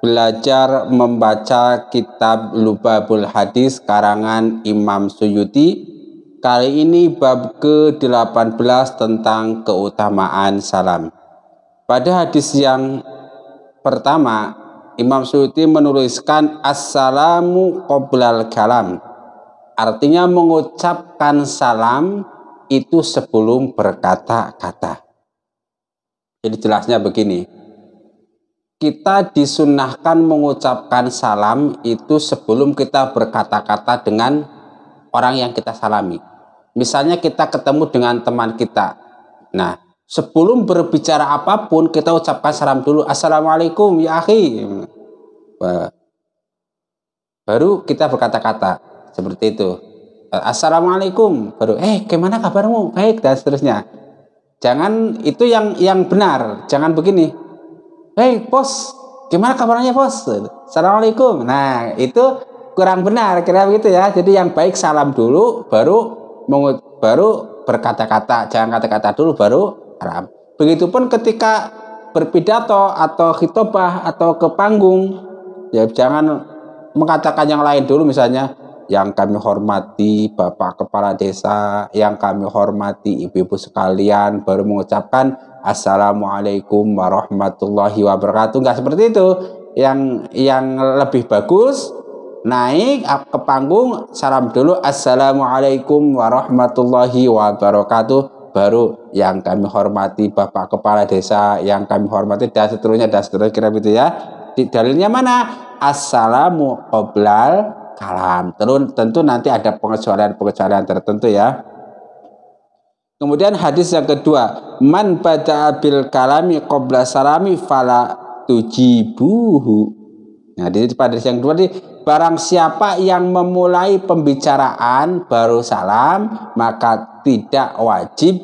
belajar membaca kitab Lubabul Hadis karangan Imam Suyuti. Kali ini bab ke-18 tentang keutamaan salam. Pada hadis yang pertama, Imam Suyuti menuliskan Assalamu qoblal kalam. Artinya mengucapkan salam itu sebelum berkata-kata. Jadi jelasnya begini, kita disunahkan mengucapkan salam itu sebelum kita berkata-kata dengan orang yang kita salami. Misalnya kita ketemu dengan teman kita. Nah, sebelum berbicara apapun kita ucapkan salam dulu. Assalamualaikum ya akhi. Baru kita berkata-kata seperti itu. Assalamualaikum. Baru eh gimana kabarmu? Baik dan seterusnya. Jangan itu yang yang benar. Jangan begini hey pos gimana kabarnya pos assalamualaikum nah itu kurang benar kira begitu ya jadi yang baik salam dulu baru baru berkata-kata jangan kata-kata dulu baru salam begitupun ketika berpidato atau khitobah atau ke panggung ya jangan mengatakan yang lain dulu misalnya yang kami hormati Bapak Kepala Desa, yang kami hormati Ibu-ibu sekalian baru mengucapkan Assalamualaikum warahmatullahi wabarakatuh. Enggak seperti itu. Yang yang lebih bagus naik ke panggung salam dulu Assalamualaikum warahmatullahi wabarakatuh baru yang kami hormati Bapak Kepala Desa yang kami hormati dan seterusnya dan seterusnya kira gitu ya di dalilnya mana Assalamu wabarakatuh kalam tentu nanti ada pengecualian-pengecualian tertentu ya Kemudian hadis yang kedua, man pada abil kalami kobra salami fala tujibuhu. Nah, di pada yang kedua ini barang siapa yang memulai pembicaraan baru salam maka tidak wajib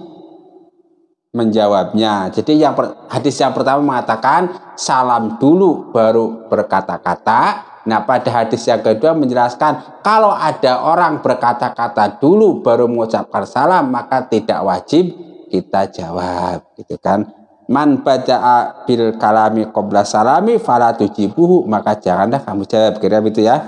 menjawabnya. Jadi yang per, hadis yang pertama mengatakan salam dulu baru berkata-kata. Nah, pada hadis yang kedua menjelaskan kalau ada orang berkata-kata dulu baru mengucapkan salam maka tidak wajib kita jawab, gitu kan? Man baca bil kalami qobla salami fala tujibuhu maka janganlah kamu jawab kira begitu ya.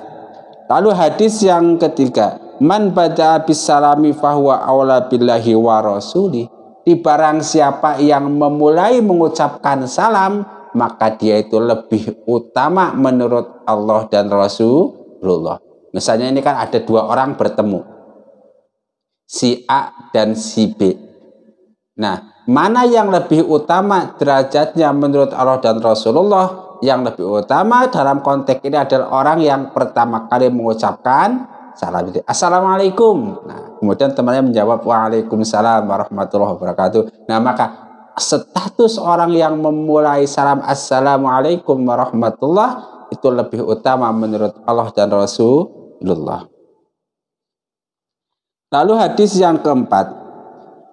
Lalu hadis yang ketiga, man baca bis salami fahuwa awla billahi wa rasuli. Di barang siapa yang memulai mengucapkan salam, maka dia itu lebih utama menurut Allah dan Rasulullah. Misalnya ini kan ada dua orang bertemu. Si A dan si B. Nah, mana yang lebih utama derajatnya menurut Allah dan Rasulullah? Yang lebih utama dalam konteks ini adalah orang yang pertama kali mengucapkan salam Assalamualaikum. Nah, kemudian temannya menjawab Waalaikumsalam warahmatullahi wabarakatuh. Nah, maka status orang yang memulai salam assalamualaikum warahmatullah itu lebih utama menurut Allah dan Rasulullah. Lalu hadis yang keempat.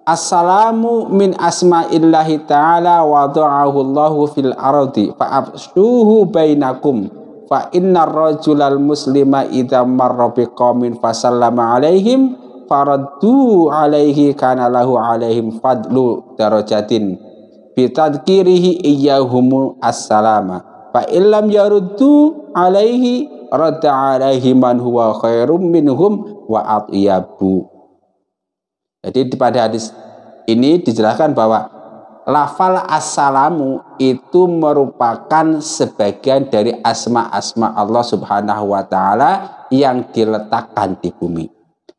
Assalamu min asma'illahi ta'ala wa du'ahu fil ardi fa'absuhu bainakum fa inna rajulal muslima idza marra biqaumin fasallama alaihim faradtu alaihi kana lahu alaihim fadlu darajatin tadkirihi iyyahum assalama fa illam yaruddu alaihi radda alaihi man huwa khairum minhum wa atyabu jadi pada hadis ini dijelaskan bahwa lafal assalamu itu merupakan sebagian dari asma-asma Allah Subhanahu wa taala yang diletakkan di bumi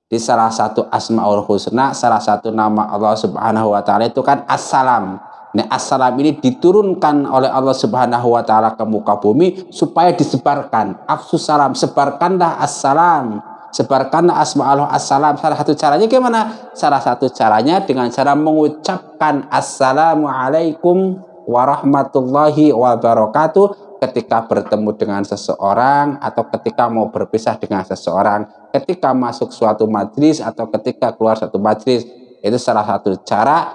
di salah satu asmaul husna, salah satu nama Allah Subhanahu wa taala itu kan Assalam. Nah, Assalam ini diturunkan oleh Allah Subhanahu wa taala ke muka bumi supaya disebarkan. Afsus salam, sebarkanlah Assalam. Sebarkanlah asmaul assalam. Salah satu caranya gimana? Salah satu caranya dengan cara mengucapkan assalamualaikum warahmatullahi wabarakatuh ketika bertemu dengan seseorang atau ketika mau berpisah dengan seseorang, ketika masuk suatu majlis atau ketika keluar satu majlis itu salah satu cara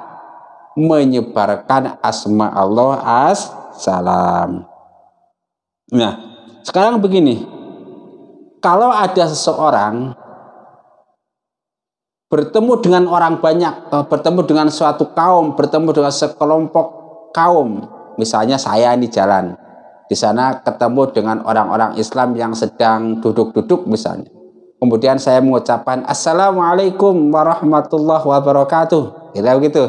menyebarkan asma Allah as salam. Nah, sekarang begini. Kalau ada seseorang bertemu dengan orang banyak, eh, bertemu dengan suatu kaum, bertemu dengan sekelompok kaum, misalnya saya ini jalan, di sana ketemu dengan orang-orang Islam yang sedang duduk-duduk misalnya. Kemudian saya mengucapkan Assalamualaikum warahmatullahi wabarakatuh. Kira begitu. Gitu.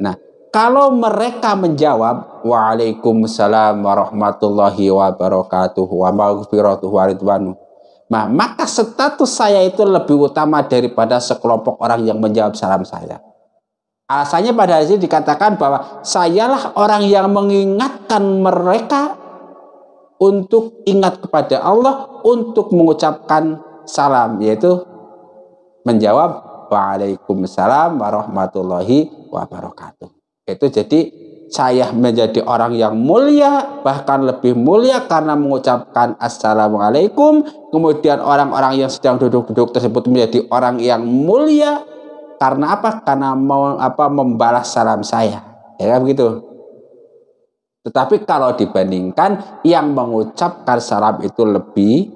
Nah, kalau mereka menjawab Waalaikumsalam warahmatullahi wabarakatuh wa maghfiratuh wa Nah, maka status saya itu lebih utama daripada sekelompok orang yang menjawab salam saya. Alasannya pada hari dikatakan bahwa sayalah orang yang mengingatkan mereka untuk ingat kepada Allah untuk mengucapkan salam yaitu menjawab Waalaikumsalam warahmatullahi wabarakatuh. Itu jadi saya menjadi orang yang mulia bahkan lebih mulia karena mengucapkan assalamualaikum kemudian orang-orang yang sedang duduk-duduk tersebut menjadi orang yang mulia karena apa karena mau apa membalas salam saya ya kan begitu tetapi kalau dibandingkan yang mengucapkan salam itu lebih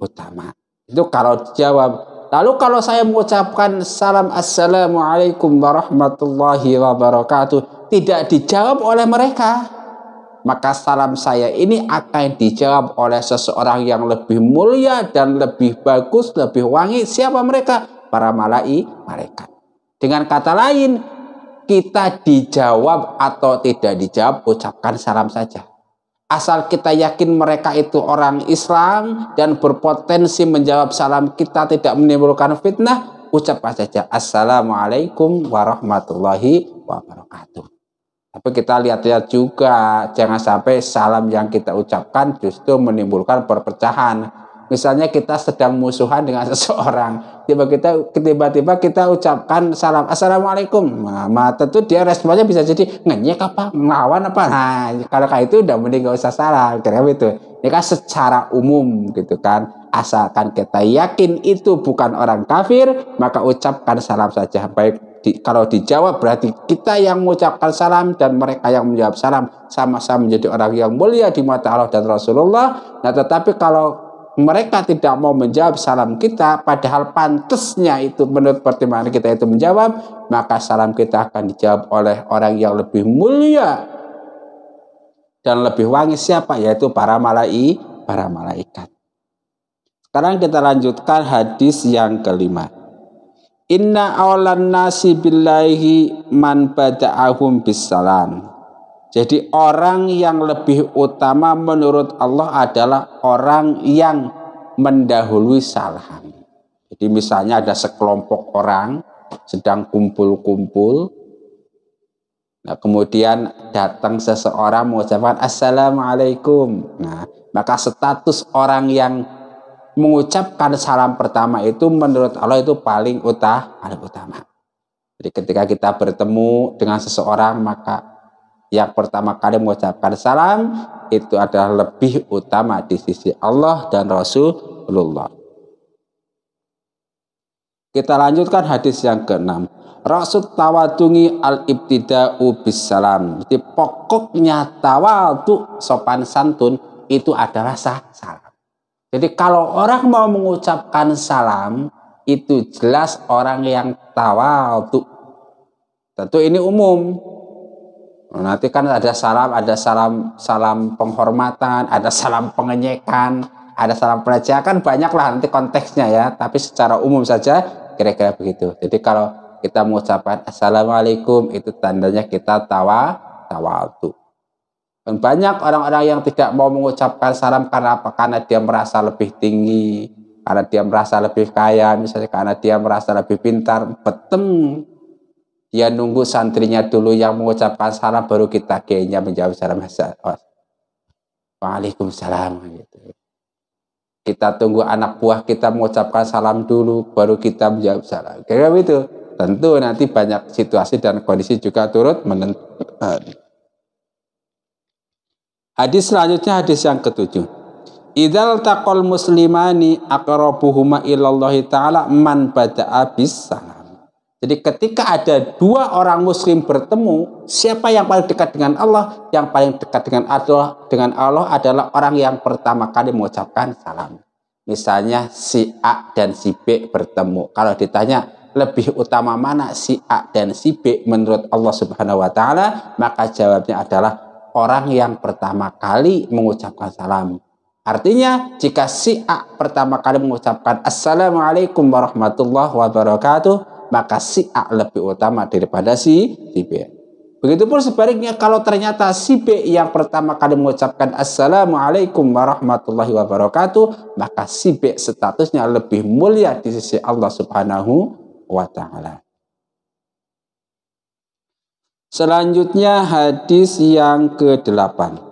utama. Itu kalau dijawab, Lalu kalau saya mengucapkan salam assalamualaikum warahmatullahi wabarakatuh tidak dijawab oleh mereka, maka salam saya ini akan dijawab oleh seseorang yang lebih mulia dan lebih bagus, lebih wangi. Siapa mereka? Para malai mereka. Dengan kata lain, kita dijawab atau tidak dijawab, ucapkan salam saja. Asal kita yakin mereka itu orang Islam dan berpotensi menjawab salam kita tidak menimbulkan fitnah, ucap saja Assalamualaikum warahmatullahi wabarakatuh. Tapi kita lihat-lihat juga, jangan sampai salam yang kita ucapkan justru menimbulkan perpecahan Misalnya kita sedang musuhan dengan seseorang, tiba kita tiba-tiba kita ucapkan salam assalamualaikum, nah, tentu dia responnya bisa jadi ngenyek apa, ngelawan apa. Nah, kalau kayak itu udah mending gak usah salam, kira itu. Ini kan secara umum gitu kan. Asalkan kita yakin itu bukan orang kafir, maka ucapkan salam saja. Baik di, kalau dijawab berarti kita yang mengucapkan salam dan mereka yang menjawab salam sama-sama menjadi orang yang mulia di mata Allah dan Rasulullah. Nah, tetapi kalau mereka tidak mau menjawab salam kita, padahal pantasnya itu menurut pertimbangan kita itu menjawab, maka salam kita akan dijawab oleh orang yang lebih mulia dan lebih wangi siapa? Yaitu para malai, para malaikat. Sekarang kita lanjutkan hadis yang kelima. Inna awalan nasi billahi man bada'ahum bisalam. Jadi orang yang lebih utama menurut Allah adalah orang yang mendahului salam. Jadi misalnya ada sekelompok orang sedang kumpul-kumpul. Nah, kemudian datang seseorang mengucapkan Assalamualaikum. Nah, maka status orang yang mengucapkan salam pertama itu menurut Allah itu paling utah, Paling utama. Jadi ketika kita bertemu dengan seseorang maka yang pertama kali mengucapkan salam itu adalah lebih utama di sisi Allah dan Rasulullah. Kita lanjutkan hadis yang keenam. Rasul tawatungi al ibtida'u bis salam. Jadi pokoknya tawatu sopan santun itu adalah sah salam. Jadi kalau orang mau mengucapkan salam itu jelas orang yang tawatu. Tentu ini umum, Nanti kan ada salam, ada salam salam penghormatan, ada salam pengenyekan, ada salam pelecehan, banyaklah nanti konteksnya ya. Tapi secara umum saja kira-kira begitu. Jadi kalau kita mengucapkan assalamualaikum itu tandanya kita tawa tawadu. Dan banyak orang-orang yang tidak mau mengucapkan salam karena apa? Karena dia merasa lebih tinggi, karena dia merasa lebih kaya, misalnya karena dia merasa lebih pintar, beteng dia ya, nunggu santrinya dulu yang mengucapkan salam baru kita kayaknya menjawab salam. Oh, waalaikumsalam gitu. Kita tunggu anak buah kita mengucapkan salam dulu baru kita menjawab salam. Kayak gitu. Tentu nanti banyak situasi dan kondisi juga turut menentukan. Hadis selanjutnya hadis yang ketujuh. Idal takol muslimani akrobuhuma ilallah ta'ala man pada abis salam. Jadi ketika ada dua orang muslim bertemu, siapa yang paling dekat dengan Allah? Yang paling dekat dengan Allah dengan Allah adalah orang yang pertama kali mengucapkan salam. Misalnya si A dan si B bertemu. Kalau ditanya lebih utama mana si A dan si B menurut Allah Subhanahu wa taala, maka jawabnya adalah orang yang pertama kali mengucapkan salam. Artinya, jika si A pertama kali mengucapkan Assalamualaikum warahmatullahi wabarakatuh, maka si A lebih utama daripada si, si B. Begitupun sebaliknya kalau ternyata si B yang pertama kali mengucapkan Assalamualaikum warahmatullahi wabarakatuh, maka si B statusnya lebih mulia di sisi Allah subhanahu wa ta'ala. Selanjutnya hadis yang ke-8.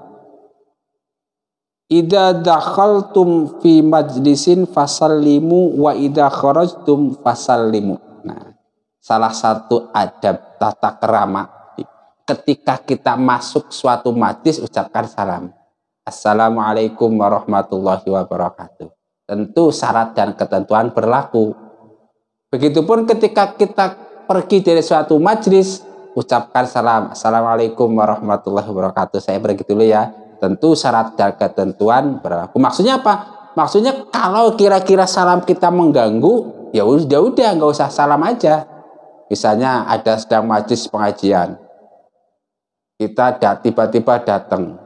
Ida dakhaltum fi majlisin fasallimu wa ida kharajtum fasallimu. Nah, salah satu adab tata kerama ketika kita masuk suatu majlis ucapkan salam. Assalamualaikum warahmatullahi wabarakatuh. Tentu syarat dan ketentuan berlaku. Begitupun ketika kita pergi dari suatu majlis, ucapkan salam. Assalamualaikum warahmatullahi wabarakatuh. Saya pergi dulu ya. Tentu syarat dan ketentuan berlaku. Maksudnya apa? Maksudnya kalau kira-kira salam kita mengganggu, ya udah ya udah nggak usah salam aja misalnya ada sedang majlis pengajian kita tiba-tiba datang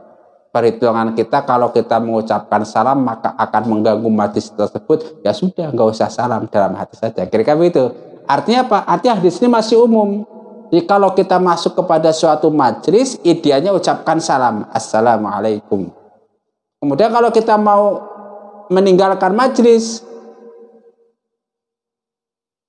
perhitungan kita kalau kita mengucapkan salam maka akan mengganggu majlis tersebut ya sudah nggak usah salam dalam hati saja kira-kira begitu artinya apa artinya hadis ini masih umum jadi kalau kita masuk kepada suatu majlis idealnya ucapkan salam assalamualaikum kemudian kalau kita mau meninggalkan majlis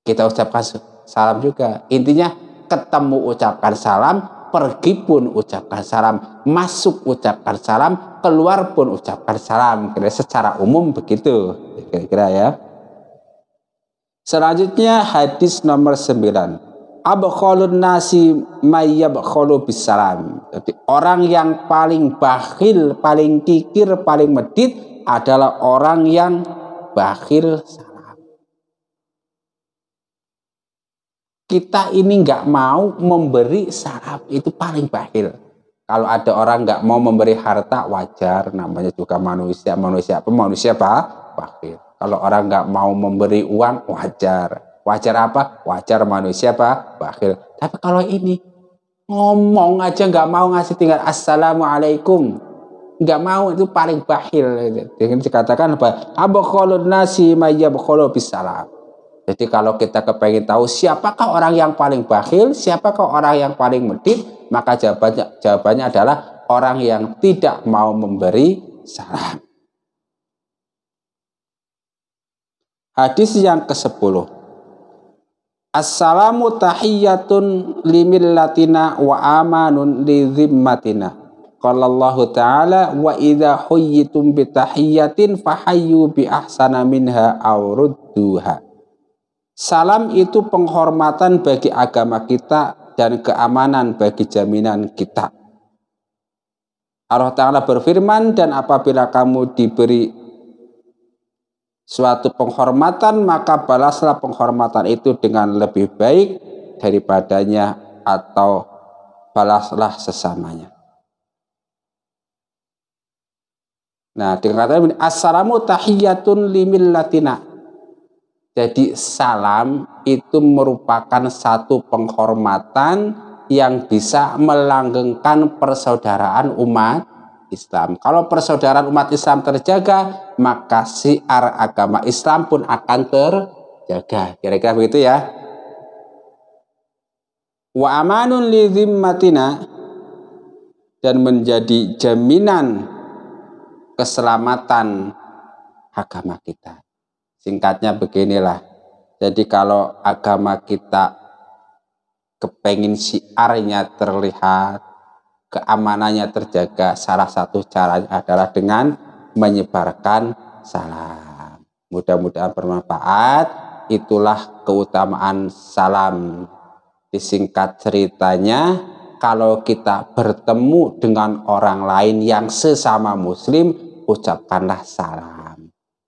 kita ucapkan salam juga. Intinya ketemu ucapkan salam, pergi pun ucapkan salam, masuk ucapkan salam, keluar pun ucapkan salam. Kira secara umum begitu, kira-kira ya. Selanjutnya hadis nomor 9. Abkhalun nasi mayyabkhalu bisalam. Jadi orang yang paling bakhil, paling kikir, paling medit adalah orang yang bakhil salam. kita ini nggak mau memberi saraf itu paling bahil. Kalau ada orang nggak mau memberi harta wajar, namanya juga manusia. Manusia apa? Manusia apa? bahil. Kalau orang nggak mau memberi uang wajar. Wajar apa? Wajar manusia apa? bahil. Tapi kalau ini ngomong aja nggak mau ngasih tinggal assalamualaikum nggak mau itu paling bahil dengan dikatakan apa abu nasi majab bisa bisalam jadi kalau kita kepengen tahu siapakah orang yang paling bakhil, siapakah orang yang paling medit, maka jawabannya, jawabannya adalah orang yang tidak mau memberi salam. Hadis yang ke-10. Assalamu tahiyyatun limillatina wa amanun li zimmatina. Qala Allah Ta'ala wa idza huyyitum bi tahiyyatin fahayyu bi ahsana minha aw rudduha. Salam itu penghormatan bagi agama kita dan keamanan bagi jaminan kita. Allah Ta'ala berfirman, dan apabila kamu diberi suatu penghormatan, maka balaslah penghormatan itu dengan lebih baik daripadanya atau balaslah sesamanya. Nah, dengan kata ini, Assalamu tahiyyatun limillatina. Jadi salam itu merupakan satu penghormatan yang bisa melanggengkan persaudaraan umat Islam. Kalau persaudaraan umat Islam terjaga, maka siar agama Islam pun akan terjaga. Kira-kira begitu ya. Wa amanun li zimmatina dan menjadi jaminan keselamatan agama kita. Singkatnya beginilah. Jadi kalau agama kita kepengin siarnya terlihat, keamanannya terjaga, salah satu caranya adalah dengan menyebarkan salam. Mudah-mudahan bermanfaat. Itulah keutamaan salam. Disingkat ceritanya, kalau kita bertemu dengan orang lain yang sesama muslim, ucapkanlah salam.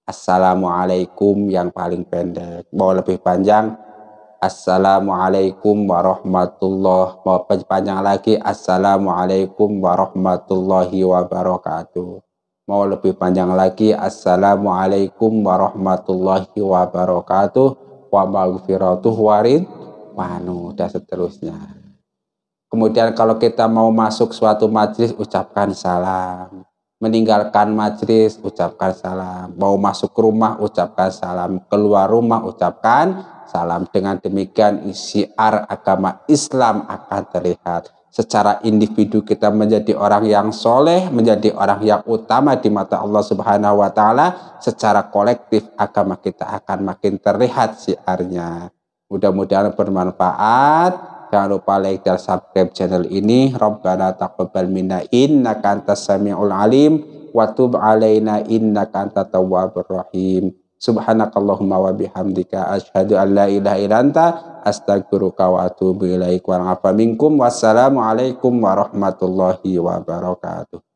Assalamualaikum yang paling pendek. Mau lebih panjang, Assalamualaikum warahmatullahi mau Panjang lagi, Assalamualaikum warahmatullahi wabarakatuh. Mau lebih panjang lagi, Assalamualaikum warahmatullahi wabarakatuh. Wa maghfiratuh warid wanu, dan seterusnya. Kemudian kalau kita mau masuk suatu majlis ucapkan salam meninggalkan majlis ucapkan salam, mau masuk rumah ucapkan salam, keluar rumah ucapkan salam. Dengan demikian isiar agama Islam akan terlihat. Secara individu kita menjadi orang yang soleh, menjadi orang yang utama di mata Allah Subhanahu wa Ta'ala. Secara kolektif, agama kita akan makin terlihat siarnya. Mudah-mudahan bermanfaat. Jangan lupa like dan subscribe channel ini. Rabbana taqabbal minna innaka antas samiul alim wa tub alaina innaka antat tawwabur rahim. Subhanakallahumma wa bihamdika asyhadu an la ilaha illa anta astaghfiruka wa atubu ilaik wa minkum. Wassalamualaikum warahmatullahi wabarakatuh.